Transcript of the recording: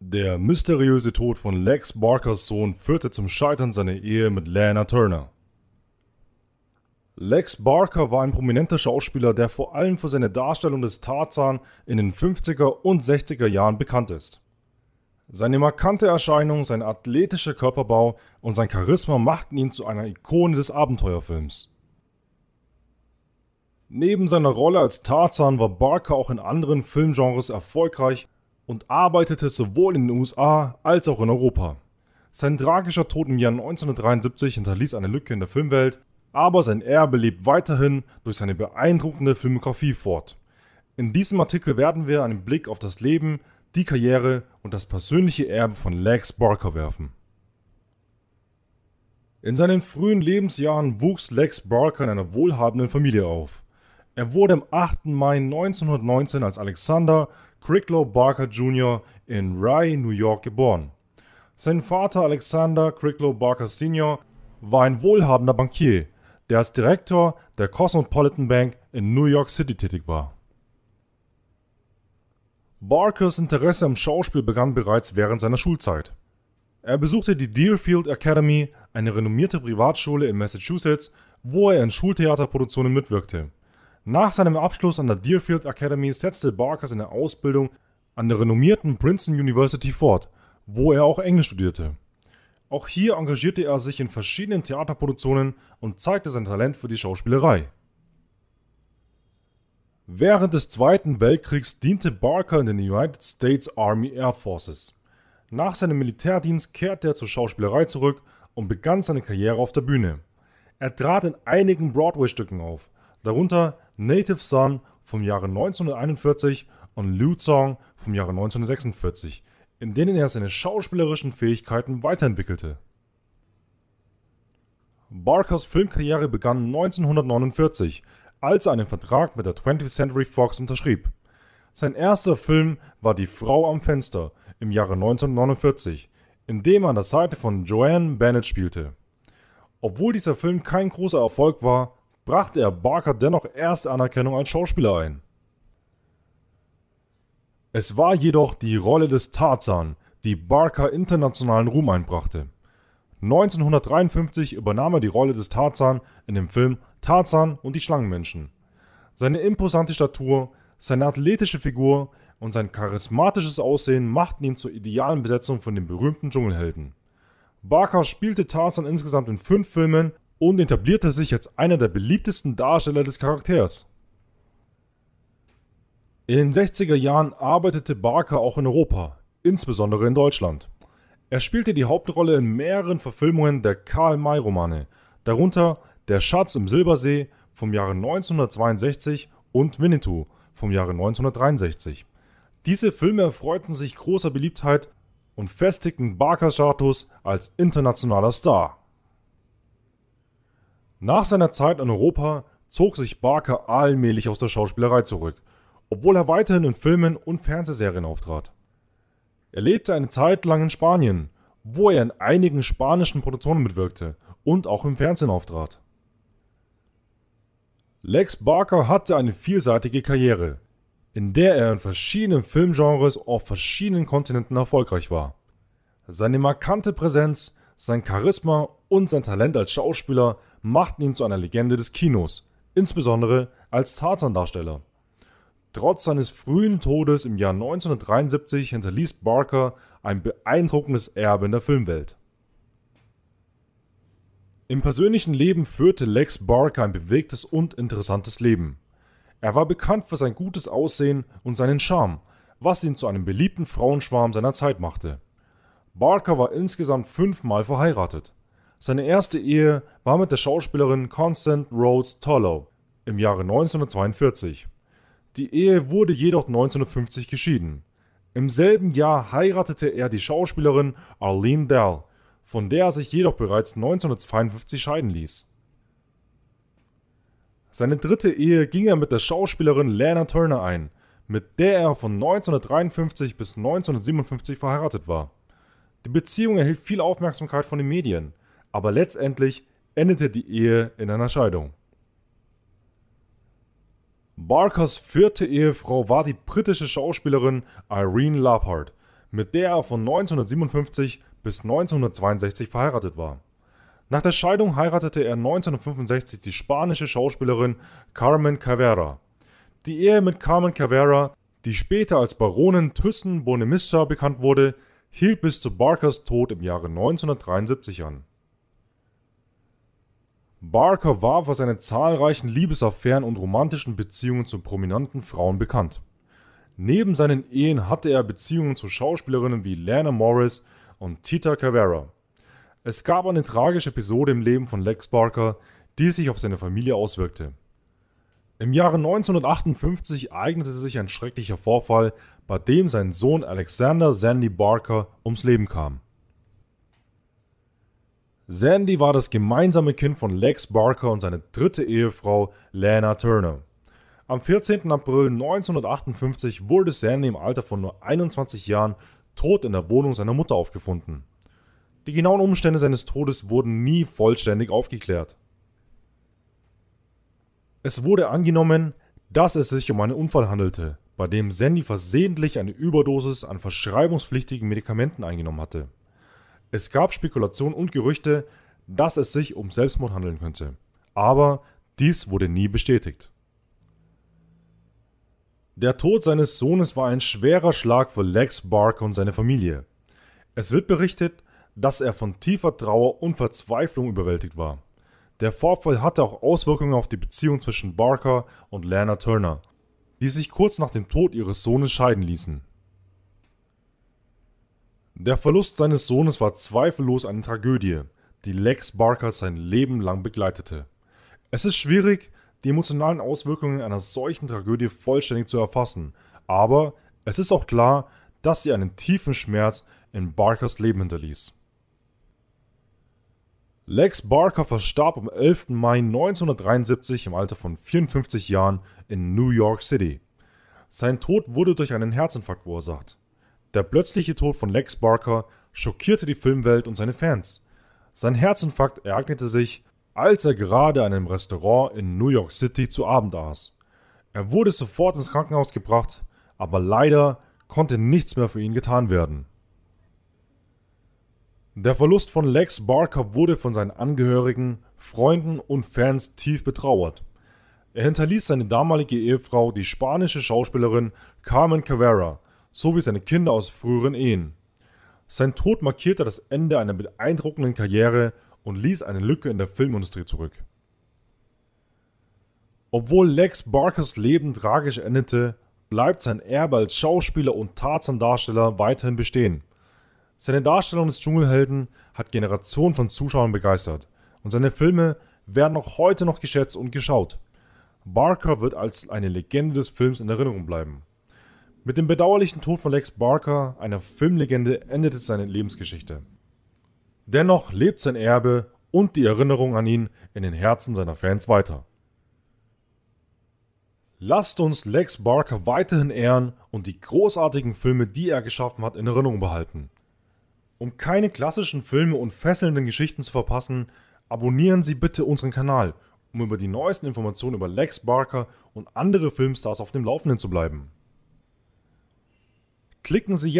Der mysteriöse Tod von Lex Barkers Sohn führte zum Scheitern seiner Ehe mit Lana Turner. Lex Barker war ein prominenter Schauspieler, der vor allem für seine Darstellung des Tarzan in den 50er und 60er Jahren bekannt ist. Seine markante Erscheinung, sein athletischer Körperbau und sein Charisma machten ihn zu einer Ikone des Abenteuerfilms. Neben seiner Rolle als Tarzan war Barker auch in anderen Filmgenres erfolgreich und arbeitete sowohl in den USA als auch in Europa. Sein tragischer Tod im Jahr 1973 hinterließ eine Lücke in der Filmwelt, aber sein Erbe lebt weiterhin durch seine beeindruckende Filmografie fort. In diesem Artikel werden wir einen Blick auf das Leben, die Karriere und das persönliche Erbe von Lex Barker werfen. In seinen frühen Lebensjahren wuchs Lex Barker in einer wohlhabenden Familie auf. Er wurde am 8. Mai 1919 als Alexander Cricklow Barker Jr. in Rye, New York geboren. Sein Vater Alexander Cricklow Barker Sr. war ein wohlhabender Bankier, der als Direktor der Cosmopolitan Bank in New York City tätig war. Barkers Interesse am Schauspiel begann bereits während seiner Schulzeit. Er besuchte die Deerfield Academy, eine renommierte Privatschule in Massachusetts, wo er in Schultheaterproduktionen mitwirkte. Nach seinem Abschluss an der Deerfield Academy setzte Barker seine Ausbildung an der renommierten Princeton University fort, wo er auch Englisch studierte. Auch hier engagierte er sich in verschiedenen Theaterproduktionen und zeigte sein Talent für die Schauspielerei. Während des Zweiten Weltkriegs diente Barker in den United States Army Air Forces. Nach seinem Militärdienst kehrte er zur Schauspielerei zurück und begann seine Karriere auf der Bühne. Er trat in einigen Broadway-Stücken auf, darunter Native Son vom Jahre 1941 und Liu Zong vom Jahre 1946, in denen er seine schauspielerischen Fähigkeiten weiterentwickelte. Barkers Filmkarriere begann 1949, als er einen Vertrag mit der 20th Century Fox unterschrieb. Sein erster Film war Die Frau am Fenster im Jahre 1949, in dem er an der Seite von Joanne Bennett spielte. Obwohl dieser Film kein großer Erfolg war, brachte er Barker dennoch erste Anerkennung als Schauspieler ein. Es war jedoch die Rolle des Tarzan, die Barker internationalen Ruhm einbrachte. 1953 übernahm er die Rolle des Tarzan in dem Film Tarzan und die Schlangenmenschen. Seine imposante Statur, seine athletische Figur und sein charismatisches Aussehen machten ihn zur idealen Besetzung von dem berühmten Dschungelhelden. Barker spielte Tarzan insgesamt in fünf Filmen und etablierte sich als einer der beliebtesten Darsteller des Charakters. In den 60er Jahren arbeitete Barker auch in Europa, insbesondere in Deutschland. Er spielte die Hauptrolle in mehreren Verfilmungen der Karl-May-Romane, darunter Der Schatz im Silbersee vom Jahre 1962 und Winnetou vom Jahre 1963. Diese Filme erfreuten sich großer Beliebtheit und festigten Barkers Status als internationaler Star. Nach seiner Zeit in Europa zog sich Barker allmählich aus der Schauspielerei zurück, obwohl er weiterhin in Filmen und Fernsehserien auftrat. Er lebte eine Zeit lang in Spanien, wo er in einigen spanischen Produktionen mitwirkte und auch im Fernsehen auftrat. Lex Barker hatte eine vielseitige Karriere, in der er in verschiedenen Filmgenres auf verschiedenen Kontinenten erfolgreich war. Seine markante Präsenz, sein Charisma und sein Talent als Schauspieler machten ihn zu einer Legende des Kinos, insbesondere als Tarzan-Darsteller. Trotz seines frühen Todes im Jahr 1973 hinterließ Barker ein beeindruckendes Erbe in der Filmwelt. Im persönlichen Leben führte Lex Barker ein bewegtes und interessantes Leben. Er war bekannt für sein gutes Aussehen und seinen Charme, was ihn zu einem beliebten Frauenschwarm seiner Zeit machte. Barker war insgesamt fünfmal verheiratet. Seine erste Ehe war mit der Schauspielerin Constance Rhodes Tollow im Jahre 1942. Die Ehe wurde jedoch 1950 geschieden. Im selben Jahr heiratete er die Schauspielerin Arlene Dell, von der er sich jedoch bereits 1952 scheiden ließ. Seine dritte Ehe ging er mit der Schauspielerin Lana Turner ein, mit der er von 1953 bis 1957 verheiratet war. Die Beziehung erhielt viel Aufmerksamkeit von den Medien aber letztendlich endete die Ehe in einer Scheidung. Barkers vierte Ehefrau war die britische Schauspielerin Irene Laphard, mit der er von 1957 bis 1962 verheiratet war. Nach der Scheidung heiratete er 1965 die spanische Schauspielerin Carmen Cavera. Die Ehe mit Carmen Cavera, die später als Baronin Thyssen Bonemissa bekannt wurde, hielt bis zu Barkers Tod im Jahre 1973 an. Barker war für seine zahlreichen Liebesaffären und romantischen Beziehungen zu prominenten Frauen bekannt. Neben seinen Ehen hatte er Beziehungen zu Schauspielerinnen wie Lana Morris und Tita Cavera. Es gab eine tragische Episode im Leben von Lex Barker, die sich auf seine Familie auswirkte. Im Jahre 1958 eignete sich ein schrecklicher Vorfall, bei dem sein Sohn Alexander Sandy Barker ums Leben kam. Sandy war das gemeinsame Kind von Lex Barker und seine dritte Ehefrau Lana Turner. Am 14. April 1958 wurde Sandy im Alter von nur 21 Jahren tot in der Wohnung seiner Mutter aufgefunden. Die genauen Umstände seines Todes wurden nie vollständig aufgeklärt. Es wurde angenommen, dass es sich um einen Unfall handelte, bei dem Sandy versehentlich eine Überdosis an verschreibungspflichtigen Medikamenten eingenommen hatte. Es gab Spekulationen und Gerüchte, dass es sich um Selbstmord handeln könnte, aber dies wurde nie bestätigt. Der Tod seines Sohnes war ein schwerer Schlag für Lex Barker und seine Familie. Es wird berichtet, dass er von tiefer Trauer und Verzweiflung überwältigt war. Der Vorfall hatte auch Auswirkungen auf die Beziehung zwischen Barker und Lana Turner, die sich kurz nach dem Tod ihres Sohnes scheiden ließen. Der Verlust seines Sohnes war zweifellos eine Tragödie, die Lex Barker sein Leben lang begleitete. Es ist schwierig, die emotionalen Auswirkungen einer solchen Tragödie vollständig zu erfassen, aber es ist auch klar, dass sie einen tiefen Schmerz in Barkers Leben hinterließ. Lex Barker verstarb am 11. Mai 1973 im Alter von 54 Jahren in New York City. Sein Tod wurde durch einen Herzinfarkt verursacht. Der plötzliche Tod von Lex Barker schockierte die Filmwelt und seine Fans. Sein Herzinfarkt ereignete sich, als er gerade an einem Restaurant in New York City zu Abend aß. Er wurde sofort ins Krankenhaus gebracht, aber leider konnte nichts mehr für ihn getan werden. Der Verlust von Lex Barker wurde von seinen Angehörigen, Freunden und Fans tief betrauert. Er hinterließ seine damalige Ehefrau, die spanische Schauspielerin Carmen Carrera, sowie seine Kinder aus früheren Ehen. Sein Tod markierte das Ende einer beeindruckenden Karriere und ließ eine Lücke in der Filmindustrie zurück. Obwohl Lex Barkers Leben tragisch endete, bleibt sein Erbe als Schauspieler und Tarzan-Darsteller weiterhin bestehen. Seine Darstellung des Dschungelhelden hat Generationen von Zuschauern begeistert und seine Filme werden auch heute noch geschätzt und geschaut. Barker wird als eine Legende des Films in Erinnerung bleiben. Mit dem bedauerlichen Tod von Lex Barker, einer Filmlegende, endete seine Lebensgeschichte. Dennoch lebt sein Erbe und die Erinnerung an ihn in den Herzen seiner Fans weiter. Lasst uns Lex Barker weiterhin ehren und die großartigen Filme, die er geschaffen hat, in Erinnerung behalten. Um keine klassischen Filme und fesselnden Geschichten zu verpassen, abonnieren Sie bitte unseren Kanal, um über die neuesten Informationen über Lex Barker und andere Filmstars auf dem Laufenden zu bleiben. Klicken Sie